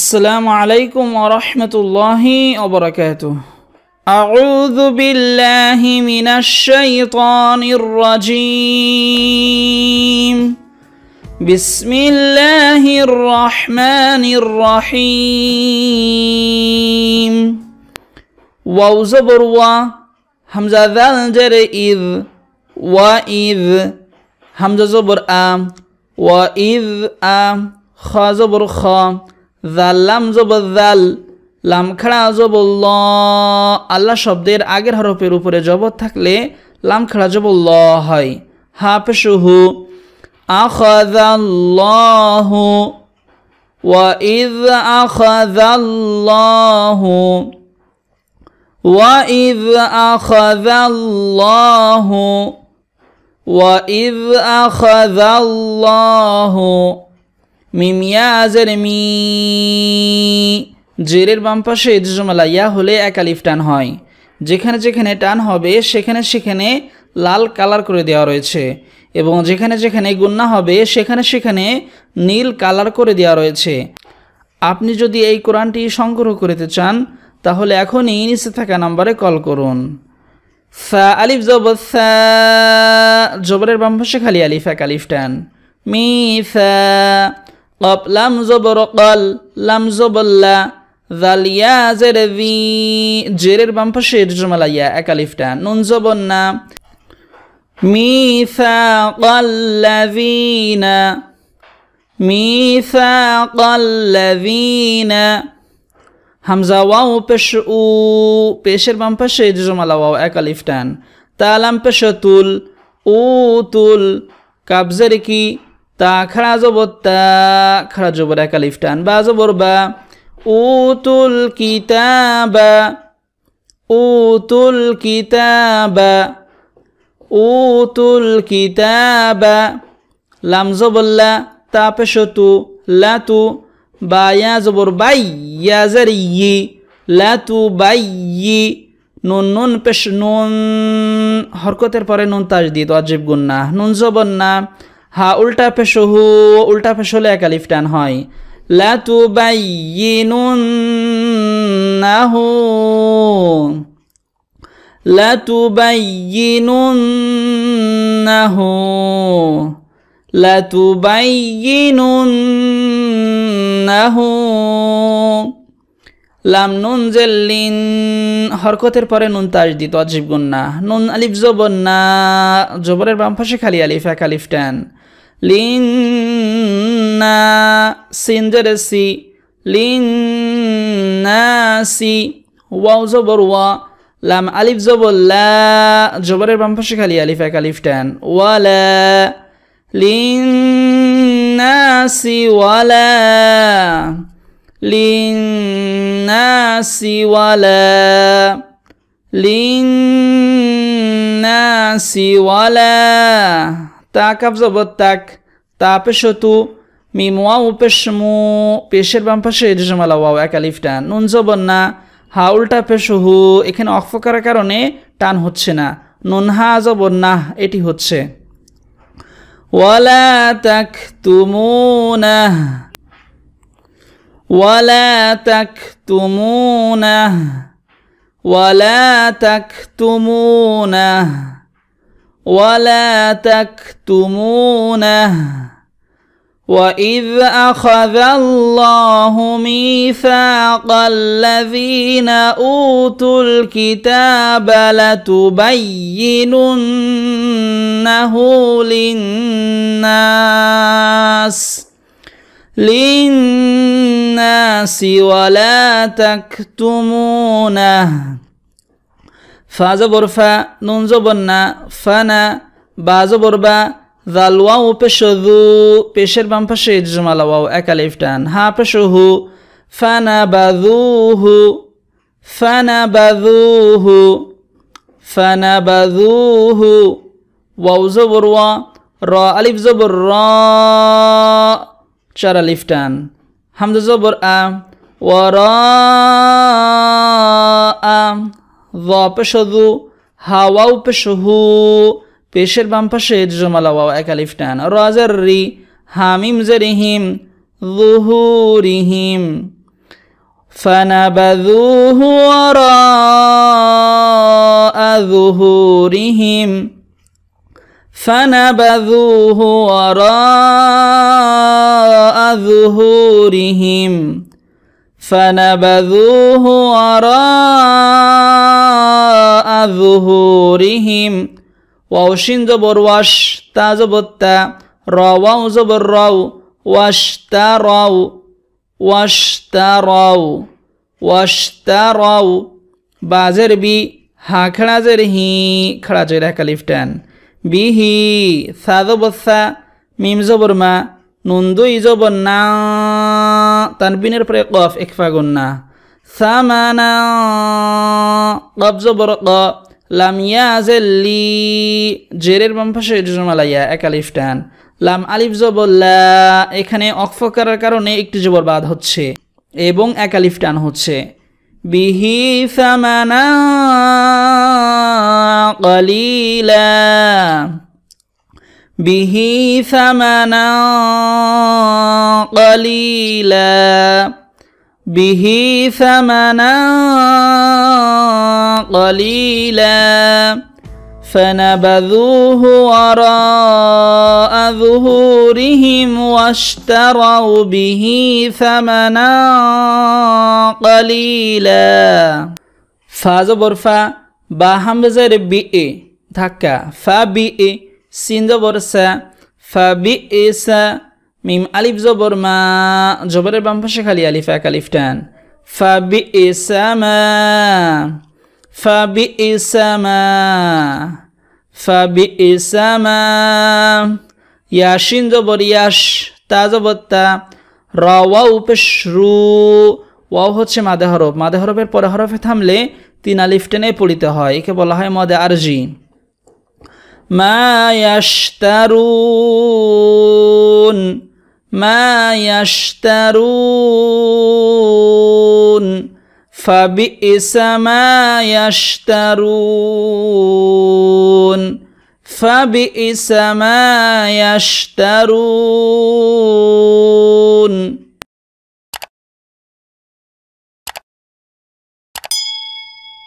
السلام عليكم ورحمة الله وبركاته أعوذ بالله من الشيطان الرجيم بسم الله الرحمن الرحيم واو وحمزة وا ذال جر إذ وإذ حمزة زبر آم وإذ آم خا زبر خا জাল্লাম জবদ্দাল লামখাড়া জবল্ল আল্লাহ শব্দের আগের হরফের উপরে জবত থাকলে লামখাড়া জবল্ল হয় হাফসুহু আখদাল্লাহ وإذ أخذ الله وإذ أخذ الله وإذ أخذ الله মিমিয়াজের মি জেরের বাম পাশে ইজমালা ইয়া হলে একালিফ টান হয় যেখানে যেখানে টান হবে সেখানে সেখানে লাল কালার করে দেওয়া রয়েছে এবং যেখানে যেখানে গুন্না হবে সেখানে সেখানে নীল কালার করে দেওয়া রয়েছে আপনি যদি এই কোরআনটি সংগ্রহ করতে চান তাহলে এখনই নিচে থাকা নাম্বারে কল করুন ফা আলিফ জব জবরের বাম্পাসে খালি আলিফ এক আলিফ টান মি ফা قب لم زبر قل لم زبر لا ذل يا زر ذي جرر بم بشير جملة يا أكاليفتا نون زبرنا ميثاق الذين ميثاق الذين همزة واو بشؤو بشير بم بشير جملة واو أكاليفتان تالم بشتول أوتول كابزر তা খাড়া জবর তা খাড়া জবর একালিফ টান বা জবর বা উতুল কিতাবা উতুল কিতাবা উতুল কিতাবা লাম জবল্লা তা পেশতু লাতু বা ইয়া জবর বাই ইয়া লাতু বাই নুন নুন পেশ নুন হরকতের পরে নুন তাজ দিয়ে তো আজীব গুণ না নুন জবর না হা উল্টা পেশ হু উল্টা পেশ হলে এক আলিফ টান হয় লাতু বাইনাহু লাতু বাইনাহু লাতু বাইনাহু লাম নুন জেল্লিন হরকতের পরে নুন তাস দিত অজীব গুন্না নুন আলিফ জবর না জবরের বাম পাশে খালি আলিফ এক আলিফ টান লিন জের সি লিন সি ওয়াও জবর ওয়া লাম আলিফ জবর লা জবরের বাম খালি আলিফ এক আলিফ টান ওয়ালা লিন সি ওয়ালা লিন সি ওয়ালা লিন সি ওয়ালা তাক আফজাবর তাক তা পেশ তু মিম ওয়াও পেশের বাম পাশে রেশমালা ওয়াও এক আলিফটা নুন জবন না হা উল্টা পেশ হু এখানে অক্ষ করার কারণে টান হচ্ছে না নুন হা জবর না এটি হচ্ছে ওয়ালা তাক তুমুনা ولا تكتمونه ولا تكتمونه ولا تكتمونه وإذ أخذ الله ميثاق الذين أوتوا الكتاب لتبيننه للناس للناس ولا تكتمونه فازه برفا نونزه بنا فانا بازه بربا ذال واو پشو ذو پیشر بم پشید جمال واو اکالیفتان ها پشو هو فانا بذوه فانا فنا فانا هو واو زبر وا را الف زبر را چرا الفتان حمد زبر ا را و پشدو دو هاو و پش هو پیشر بام پش جمال و و اکا لیفتان رازر ری حامیم زرهیم ظهوریم فنبذوه وراء ظهوریم فنبذوه وراء ظهوریم فنبذوه وراء ظهورهم ওয়াউশিন জবর ওয়াশ তা জবর তা রাও জবর রাও ওয়াশ তা রাও ওয়াশ তা রাও ওয়াশ তা রাও বাজের বি হা খেড়াজের হি খেড়াজের একালিফ টান বিহি সা জবর সা মিম জবর মা নুন্দুই জবন্না তানবিনের পরে কফ একফা গন্না সামানা জেরের লাম এখানে অক্ফ করার কারণে একটি জবর বাদ হচ্ছে এবং একালিফটান টান হচ্ছে বিহি সামানা কলিলা به ثمنا قليلا به ثمنا قليلا فنبذوه وراء ظهورهم واشتروا به ثمنا قليلا فاز برفا باهم همزر بي ধাক্কা فا বি ايه সিন জবর ফাবি এসা মিম আলিফ জবর মা জবরের বাম পাশে খালি আলিফ এক আলিফ টান ফা বি মা ফা বি মা ফা বি মা ইয়াসিন জবর ইয়াস তা জবর তা ওয়া রু ওয়াও হচ্ছে মাদে হরফ মাদে হরফের পরে হরফে থামলে তিন আলিফ টেনে পড়িতে হয় একে বলা হয় মদে আরজি ما يشترون ما يشترون فبئس ما يشترون فبئس ما يشترون